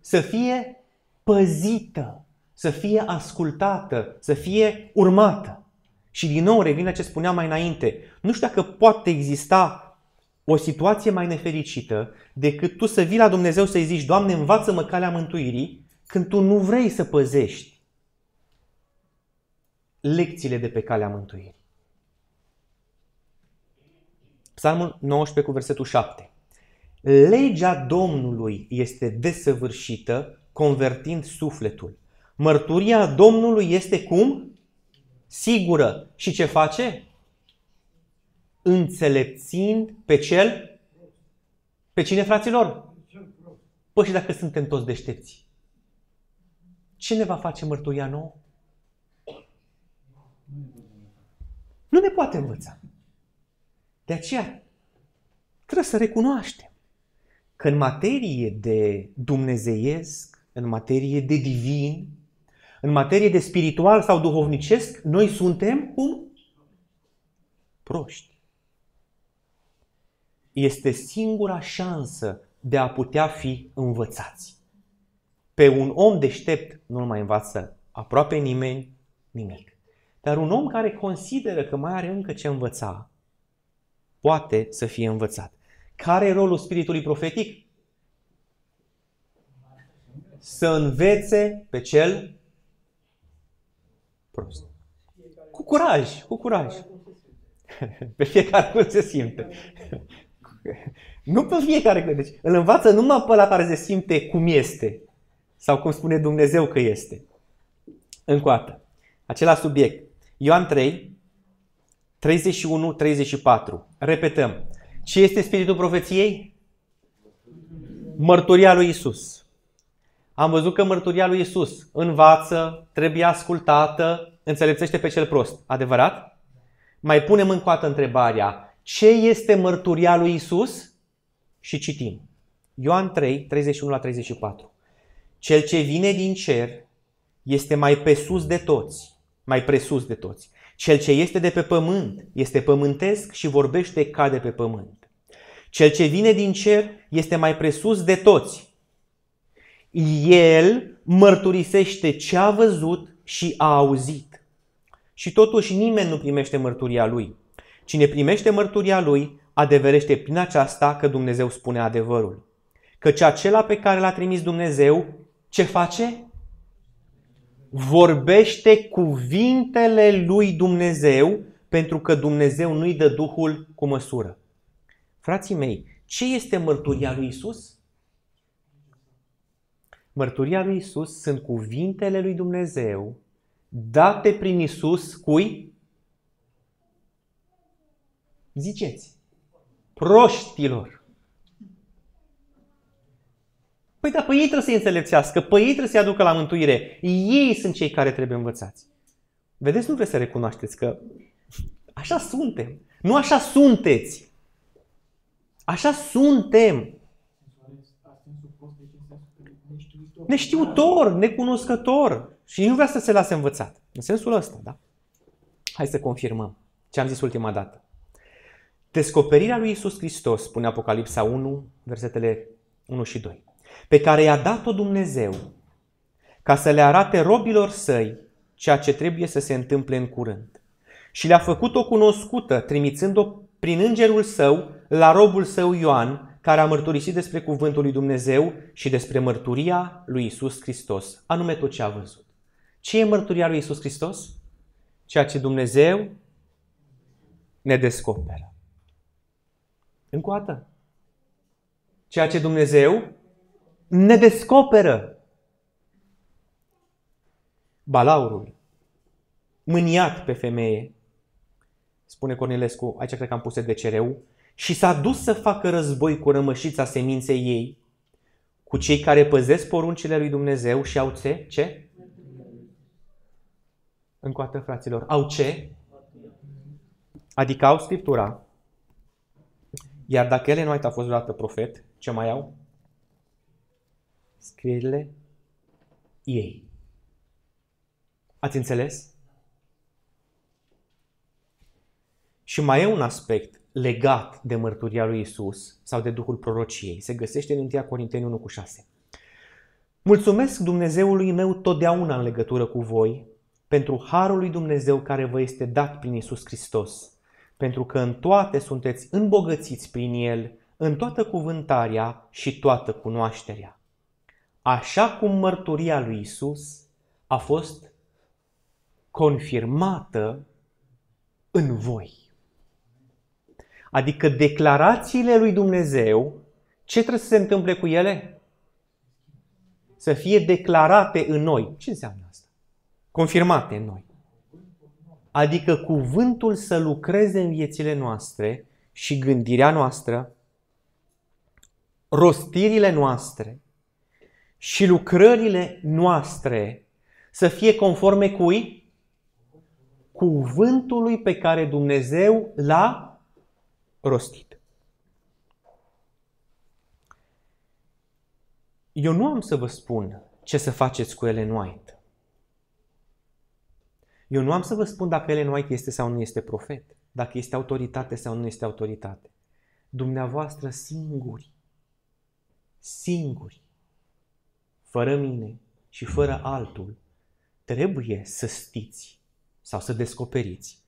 S1: Să fie păzită să fie ascultată, să fie urmată. Și din nou revine ce spuneam mai înainte. Nu știu dacă poate exista o situație mai nefericită decât tu să vii la Dumnezeu să-i zici, Doamne, învață-mă calea mântuirii, când tu nu vrei să păzești lecțiile de pe calea mântuirii. Psalmul 19 cu versetul 7. Legea Domnului este desăvârșită, convertind sufletul. Mărturia Domnului este cum? Sigură. Și ce face? Înțelepțind pe cel? Pe cine, fraților? Păi și dacă suntem toți deștepți? Ce ne va face mărturia nouă? Nu ne poate învăța. De aceea trebuie să recunoaștem că în materie de dumnezeiesc, în materie de divin, în materie de spiritual sau duhovnicesc, noi suntem cum? Proști. Este singura șansă de a putea fi învățați. Pe un om deștept nu-l mai învață aproape nimeni nimic. Dar un om care consideră că mai are încă ce învăța, poate să fie învățat. Care e rolul spiritului profetic? Să învețe pe cel prost. Cu curaj, cu curaj. <laughs> Pe fiecare cum se simte. <laughs> Nu pe fiecare. Deci îl învață numai pe la care se simte cum este. Sau cum spune Dumnezeu că este. Încoată. Acela subiect. Ioan 3, 31-34. Repetăm. Ce este spiritul profeției? Mărturia lui Isus. Am văzut că mărturia lui Isus învață, trebuie ascultată, înțelepțește pe cel prost. Adevărat? Mai punem încă o dată întrebarea. Ce este mărturia lui Isus? Și citim. Ioan 3, 31 la 34. Cel ce vine din cer este mai pe sus de toți, mai presus de toți. Cel ce este de pe pământ este pământesc și vorbește ca de pe pământ. Cel ce vine din cer este mai presus de toți el mărturisește ce a văzut și a auzit. Și totuși nimeni nu primește mărturia lui. Cine primește mărturia lui, adeverește prin aceasta că Dumnezeu spune adevărul. Căci acela pe care l-a trimis Dumnezeu, ce face? Vorbește cuvintele lui Dumnezeu, pentru că Dumnezeu nu-i dă Duhul cu măsură. Frații mei, ce este mărturia lui Isus? Mărturia lui Isus sunt cuvintele lui Dumnezeu date prin Isus cui? Ziceți, proștilor. Păi da, păi ei trebuie să-i înțelepțească, păi ei trebuie să-i aducă la mântuire. Ei sunt cei care trebuie învățați. Vedeți, nu vreți să recunoașteți că așa suntem. Nu așa sunteți. Așa suntem. neștiutor, necunoscător și nu vrea să se lase învățat. În sensul ăsta, da? Hai să confirmăm ce am zis ultima dată. Descoperirea lui Isus Hristos, spune Apocalipsa 1, versetele 1 și 2, pe care i-a dat-o Dumnezeu ca să le arate robilor săi ceea ce trebuie să se întâmple în curând. Și le-a făcut-o cunoscută, trimițând-o prin îngerul său la robul său Ioan, care a mărturisit despre cuvântul lui Dumnezeu și despre mărturia lui Isus Hristos, anume tot ce a văzut. Ce e mărturia lui Isus Hristos? Ceea ce Dumnezeu ne descoperă. Încă o dată. Ceea ce Dumnezeu ne descoperă. Balaurul, mâniat pe femeie, spune Cornilescu, aici cred că am pus de cereu, și s-a dus să facă război cu rămășița seminței ei, cu cei care păzesc poruncile lui Dumnezeu și au ce? Ce? Încoată, fraților. Au ce? Adică au Scriptura. Iar dacă ele nu a fost vreodată profet, ce mai au? Scrierile ei. Ați înțeles? Și mai e un aspect legat de mărturia lui Isus sau de Duhul prorociei. Se găsește în 1 Corinteni 1 cu 6. Mulțumesc Dumnezeului meu totdeauna în legătură cu voi, pentru harul lui Dumnezeu care vă este dat prin Isus Hristos, pentru că în toate sunteți îmbogățiți prin El, în toată cuvântarea și toată cunoașterea. Așa cum mărturia lui Isus a fost confirmată în voi. Adică declarațiile lui Dumnezeu, ce trebuie să se întâmple cu ele? Să fie declarate în noi. Ce înseamnă asta? Confirmate în noi. Adică cuvântul să lucreze în viețile noastre și gândirea noastră, rostirile noastre și lucrările noastre să fie conforme cui? Cuvântului pe care Dumnezeu l-a rostit. Eu nu am să vă spun ce să faceți cu Ellen White. Eu nu am să vă spun dacă Ellen White este sau nu este profet, dacă este autoritate sau nu este autoritate. Dumneavoastră singuri, singuri, fără mine și fără altul, trebuie să știți sau să descoperiți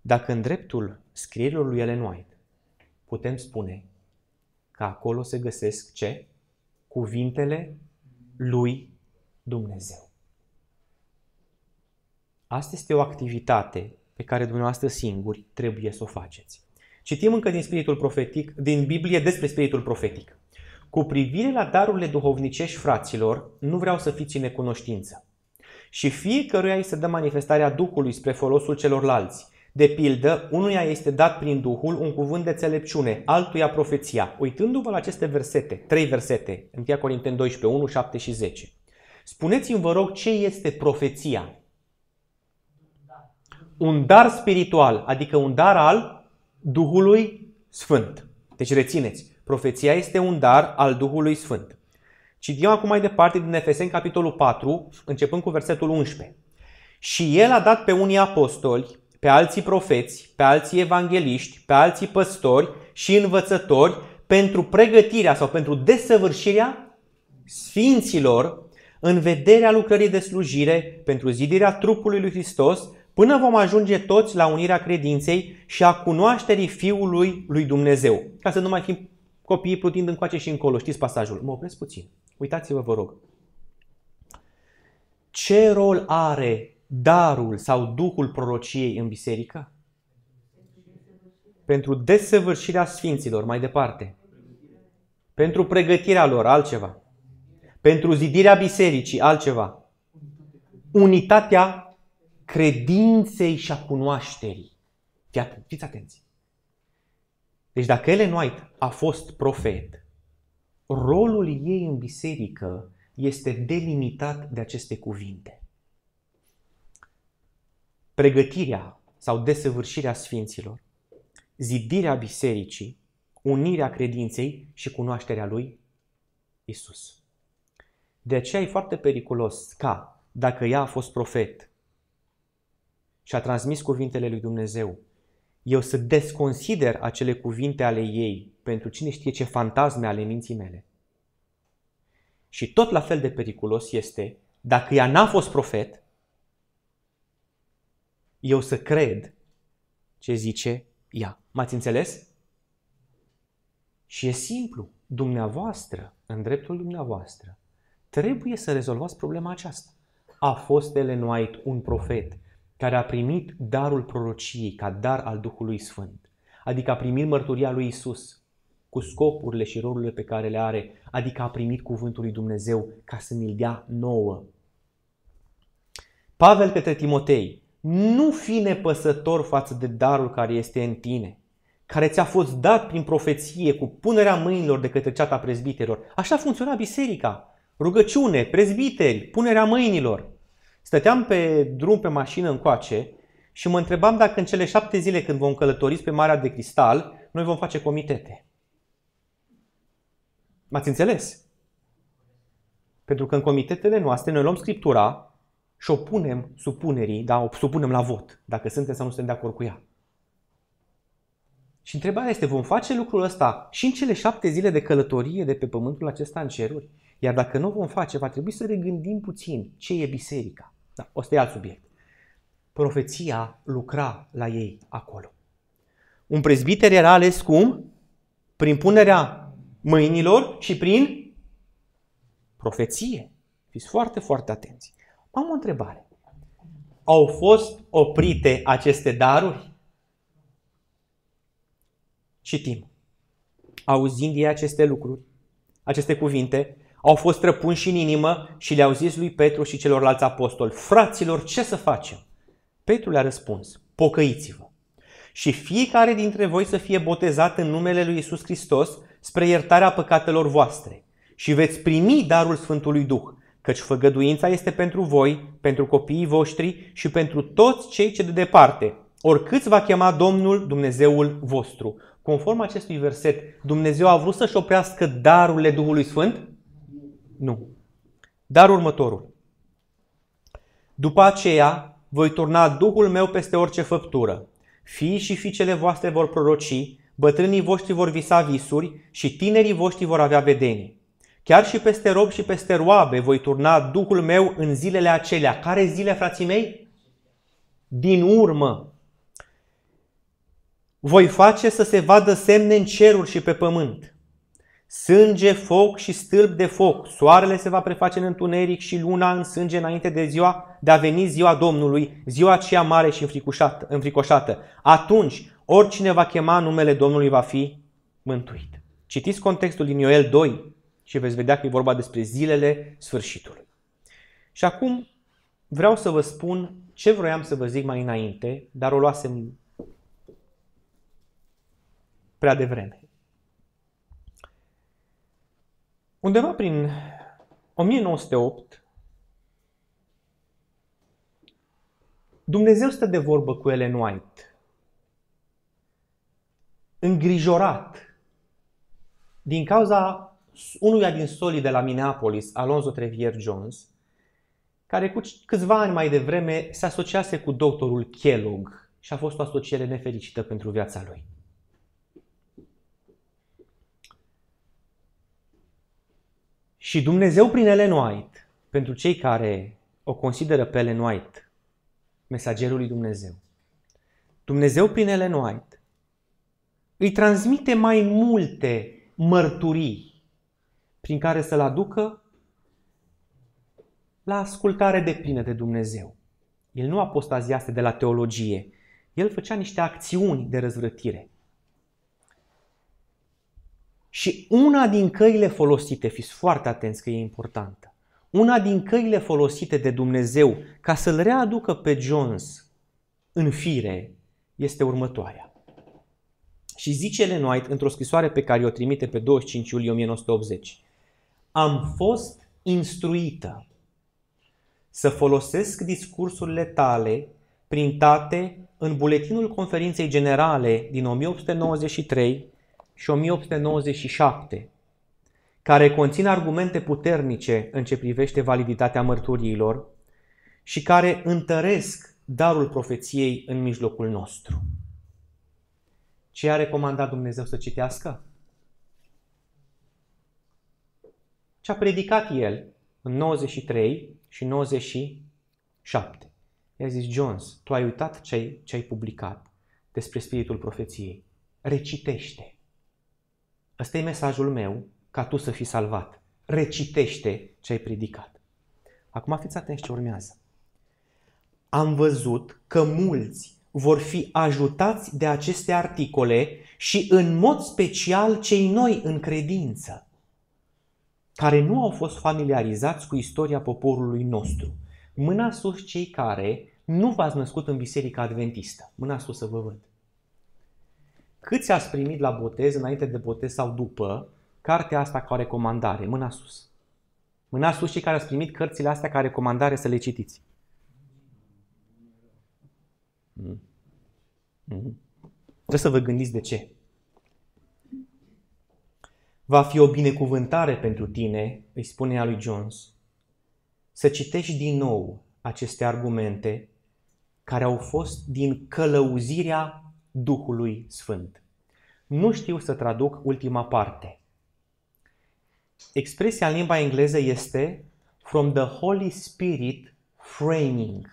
S1: dacă în dreptul scrierilor lui Ellen White putem spune că acolo se găsesc ce? Cuvintele lui Dumnezeu. Asta este o activitate pe care dumneavoastră singuri trebuie să o faceți. Citim încă din Spiritul Profetic, din Biblie despre Spiritul Profetic. Cu privire la darurile duhovnicești fraților, nu vreau să fiți necunoștință. Și fiecăruia îi se dă manifestarea Duhului spre folosul celorlalți – de pildă, unuia este dat prin Duhul un cuvânt de înțelepciune, altuia profeția. Uitându-vă la aceste versete, trei versete, 1 Corinteni 12, 1, 7 și 10, spuneți-mi, vă rog, ce este profeția? Un dar spiritual, adică un dar al Duhului Sfânt. Deci rețineți, profeția este un dar al Duhului Sfânt. Citim acum mai departe din Efeseni capitolul 4, începând cu versetul 11. Și el a dat pe unii apostoli, pe alții profeți, pe alții evangeliști, pe alții păstori și învățători pentru pregătirea sau pentru desăvârșirea sfinților în vederea lucrării de slujire pentru zidirea trupului lui Hristos, până vom ajunge toți la unirea credinței și a cunoașterii Fiului lui Dumnezeu. Ca să nu mai fim copiii plutind încoace și încolo. Știți pasajul? Mă opresc puțin. Uitați-vă, vă rog. Ce rol are darul sau duhul prorociei în biserică? Pentru desăvârșirea sfinților, mai departe. Pentru pregătirea lor, altceva. Pentru zidirea bisericii, altceva. Unitatea credinței și a cunoașterii. Fii atent, fiți atenți. Deci dacă Ellen White a fost profet, rolul ei în biserică este delimitat de aceste cuvinte pregătirea sau desăvârșirea sfinților, zidirea bisericii, unirea credinței și cunoașterea lui Isus. De aceea e foarte periculos ca, dacă ea a fost profet și a transmis cuvintele lui Dumnezeu, eu să desconsider acele cuvinte ale ei pentru cine știe ce fantasme ale minții mele. Și tot la fel de periculos este dacă ea n-a fost profet eu să cred ce zice ea. M-ați înțeles? Și e simplu. Dumneavoastră, în dreptul dumneavoastră, trebuie să rezolvați problema aceasta. A fost White un profet care a primit darul prorociei ca dar al Duhului Sfânt, adică a primit mărturia lui Isus cu scopurile și rolurile pe care le are, adică a primit cuvântul lui Dumnezeu ca să ne-l dea nouă. Pavel către Timotei, nu fi nepăsător față de darul care este în tine, care ți-a fost dat prin profeție cu punerea mâinilor de către ceata prezbiterilor. Așa funcționa biserica. Rugăciune, prezbiteri, punerea mâinilor. Stăteam pe drum pe mașină încoace și mă întrebam dacă în cele șapte zile când vom călători pe Marea de Cristal, noi vom face comitete. M-ați înțeles? Pentru că în comitetele noastre noi luăm Scriptura și o punem supunerii, da, o supunem la vot, dacă suntem sau nu suntem de acord cu ea. Și întrebarea este, vom face lucrul ăsta și în cele șapte zile de călătorie de pe pământul acesta în ceruri? Iar dacă nu vom face, va trebui să regândim puțin ce e biserica. Da, o să alt subiect. Profeția lucra la ei acolo. Un prezbiter era ales cum? Prin punerea mâinilor și prin profeție. Fiți foarte, foarte atenți. Am o întrebare. Au fost oprite aceste daruri? Citim. Auzind ei aceste lucruri, aceste cuvinte, au fost răpunși în inimă și le-au zis lui Petru și celorlalți apostoli, fraților, ce să facem? Petru le-a răspuns, pocăiți-vă și fiecare dintre voi să fie botezat în numele lui Isus Hristos spre iertarea păcatelor voastre și veți primi darul Sfântului Duh, căci făgăduința este pentru voi, pentru copiii voștri și pentru toți cei ce de departe, oricât va chema Domnul Dumnezeul vostru. Conform acestui verset, Dumnezeu a vrut să-și oprească darurile Duhului Sfânt? Nu. Dar următorul. După aceea, voi turna Duhul meu peste orice făptură. Fiii și fiicele voastre vor proroci, bătrânii voștri vor visa visuri și tinerii voștri vor avea vedenii. Chiar și peste rob și peste roabe voi turna Duhul meu în zilele acelea. Care zile, frații mei? Din urmă. Voi face să se vadă semne în ceruri și pe pământ. Sânge, foc și stâlp de foc. Soarele se va preface în întuneric și luna în sânge înainte de ziua de a veni ziua Domnului, ziua aceea mare și înfricoșată. Atunci, oricine va chema numele Domnului va fi mântuit. Citiți contextul din Ioel 2, și veți vedea că e vorba despre zilele sfârșitului. Și acum vreau să vă spun ce vroiam să vă zic mai înainte, dar o luasem prea devreme. Undeva prin 1908, Dumnezeu stă de vorbă cu Ellen White, îngrijorat din cauza unuia din solii de la Minneapolis, Alonzo Trevier Jones, care cu câțiva ani mai devreme se asociase cu doctorul Kellogg și a fost o asociere nefericită pentru viața lui. Și Dumnezeu prin Ellen White, pentru cei care o consideră pe Ellen White, mesagerul lui Dumnezeu, Dumnezeu prin Ellen White îi transmite mai multe mărturii prin care să-l aducă la ascultare de plină de Dumnezeu. El nu apostaziase de la teologie. El făcea niște acțiuni de răzvrătire. Și una din căile folosite, fiți foarte atenți că e importantă, una din căile folosite de Dumnezeu ca să-l readucă pe Jones în fire este următoarea. Și zice Lenoit într-o scrisoare pe care o trimite pe 25 iulie 1980 am fost instruită să folosesc discursurile tale printate în buletinul conferinței generale din 1893 și 1897, care conțin argumente puternice în ce privește validitatea mărturiilor și care întăresc darul profeției în mijlocul nostru. Ce a recomandat Dumnezeu să citească? ce a predicat el în 93 și 97. I-a zis, Jones, tu ai uitat ce ai, ce ai publicat despre spiritul profeției. Recitește. Ăsta e mesajul meu ca tu să fii salvat. Recitește ce ai predicat. Acum fiți atenți ce urmează. Am văzut că mulți vor fi ajutați de aceste articole și în mod special cei noi în credință care nu au fost familiarizați cu istoria poporului nostru. Mâna sus cei care nu v-ați născut în Biserica Adventistă. Mâna sus să vă văd. Câți ați primit la botez, înainte de botez sau după, cartea asta ca recomandare? Mâna sus. Mâna sus cei care ați primit cărțile astea ca recomandare să le citiți. Mm. Mm. Trebuie să vă gândiți de ce. Va fi o binecuvântare pentru tine, îi spunea lui Jones. Să citești din nou aceste argumente care au fost din călăuzirea Duhului Sfânt. Nu știu să traduc ultima parte. Expresia în limba engleză este From the Holy Spirit framing.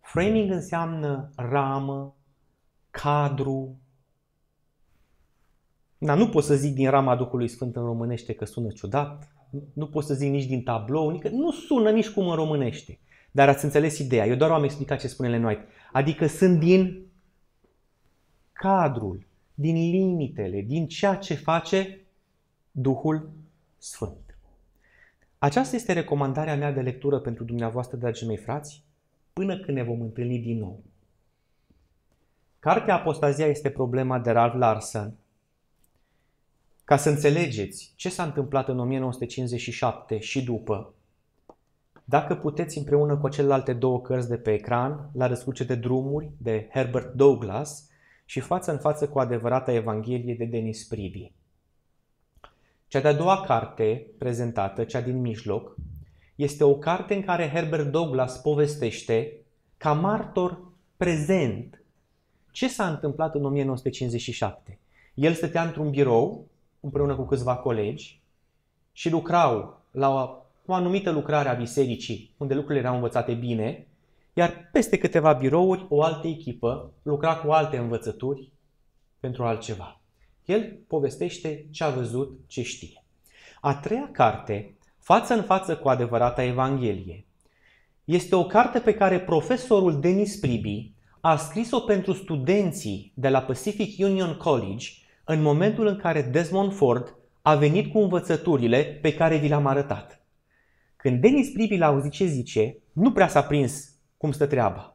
S1: Framing înseamnă ramă, cadru, dar nu pot să zic din rama Duhului Sfânt în românește că sună ciudat, nu pot să zic nici din tablou, nici, nu sună nici cum în românește. Dar ați înțeles ideea, eu doar am explicat ce spune noi. Adică sunt din cadrul, din limitele, din ceea ce face Duhul Sfânt. Aceasta este recomandarea mea de lectură pentru dumneavoastră, dragii mei frați, până când ne vom întâlni din nou. Cartea Apostazia este problema de Ralph Larson, ca să înțelegeți ce s-a întâmplat în 1957 și după, dacă puteți împreună cu celelalte două cărți de pe ecran, La răscruce de drumuri, de Herbert Douglas și Față în față cu adevărata Evanghelie de Denis Priby. Cea de-a doua carte prezentată, cea din mijloc, este o carte în care Herbert Douglas povestește, ca martor prezent, ce s-a întâmplat în 1957. El stătea într-un birou împreună cu câțiva colegi și lucrau la o, o anumită lucrare a bisericii unde lucrurile erau învățate bine, iar peste câteva birouri o altă echipă lucra cu alte învățături pentru altceva. El povestește ce a văzut, ce știe. A treia carte, Față în față cu adevărata Evanghelie, este o carte pe care profesorul Denis Pribi a scris-o pentru studenții de la Pacific Union College în momentul în care Desmond Ford a venit cu învățăturile pe care vi le-am arătat. Când Denis Privi l-a auzit ce zice, nu prea s-a prins cum stă treaba.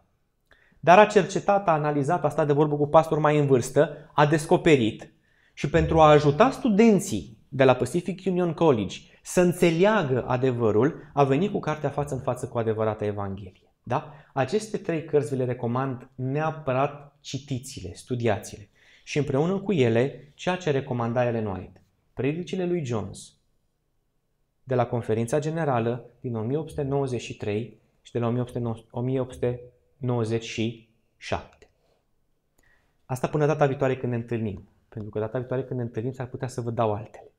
S1: Dar a cercetat, a analizat, a stat de vorbă cu pastor mai în vârstă, a descoperit și pentru a ajuta studenții de la Pacific Union College să înțeleagă adevărul, a venit cu cartea față în față cu adevărata Evanghelie. Da? Aceste trei cărți vi le recomand neapărat citiți-le, studiați-le și împreună cu ele ceea ce recomanda Ellen White, predicile lui Jones, de la conferința generală din 1893 și de la 1897. Asta până data viitoare când ne întâlnim, pentru că data viitoare când ne întâlnim s-ar putea să vă dau altele.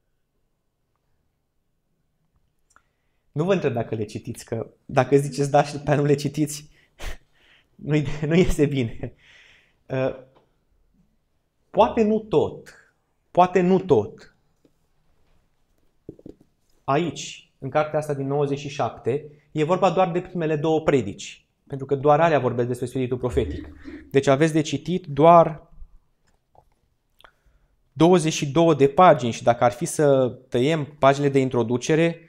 S1: Nu vă întreb dacă le citiți, că dacă ziceți da și după nu le citiți, <laughs> nu, nu iese bine. Uh, Poate nu tot. Poate nu tot. Aici, în cartea asta din 97, e vorba doar de primele două predici. Pentru că doar alea vorbesc despre spiritul profetic. Deci aveți de citit doar 22 de pagini și dacă ar fi să tăiem paginile de introducere,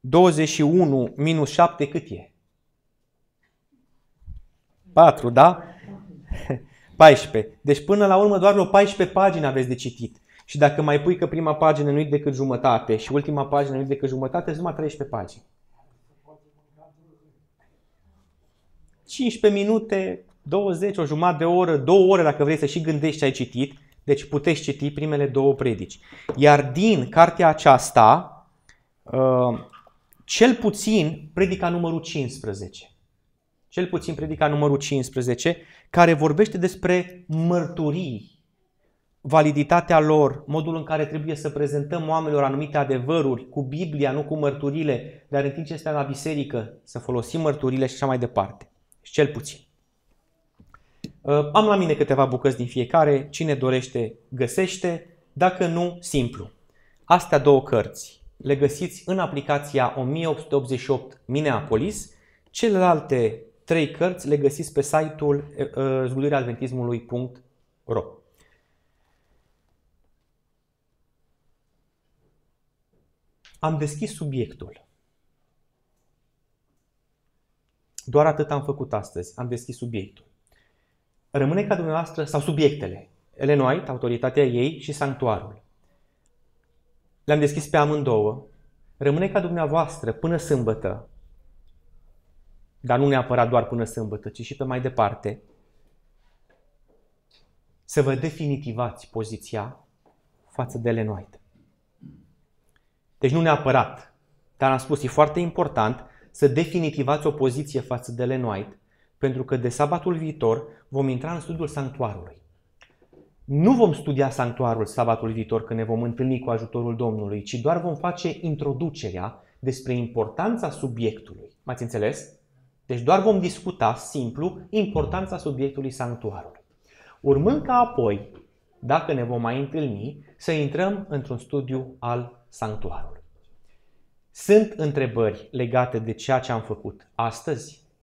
S1: 21 minus 7 cât e? 4, da? 14. Deci până la urmă doar vreo 14 pagini aveți de citit. Și dacă mai pui că prima pagină nu-i decât jumătate și ultima pagină nu-i decât jumătate, sunt numai 13 pagini. 15 minute, 20, o jumătate de oră, două ore dacă vrei să și gândești ce ai citit. Deci puteți citi primele două predici. Iar din cartea aceasta, uh, cel puțin predica numărul 15 cel puțin predica numărul 15, care vorbește despre mărturii, validitatea lor, modul în care trebuie să prezentăm oamenilor anumite adevăruri cu Biblia, nu cu mărturile, dar în timp ce suntem la biserică să folosim mărturile și așa mai departe. Și cel puțin. Uh, am la mine câteva bucăți din fiecare, cine dorește găsește, dacă nu, simplu. Astea două cărți le găsiți în aplicația 1888 Minneapolis, celelalte Trei cărți le găsiți pe site-ul zguduriadventismului.ro Am deschis subiectul. Doar atât am făcut astăzi. Am deschis subiectul. Rămâne ca dumneavoastră sau subiectele. Elenoit, autoritatea ei și sanctuarul. Le-am deschis pe amândouă. Rămâne ca dumneavoastră până sâmbătă dar nu neapărat doar până sâmbătă, ci și pe mai departe, să vă definitivați poziția față de Lenoite. Deci nu neapărat, dar am spus, e foarte important să definitivați o poziție față de Lenoite, pentru că de sabatul viitor vom intra în studiul sanctuarului. Nu vom studia sanctuarul sabatul viitor când ne vom întâlni cu ajutorul Domnului, ci doar vom face introducerea despre importanța subiectului. M-ați înțeles? Deci doar vom discuta simplu importanța subiectului sanctuarului. Urmând ca apoi, dacă ne vom mai întâlni, să intrăm într-un studiu al sanctuarului. Sunt întrebări legate de ceea ce am făcut astăzi?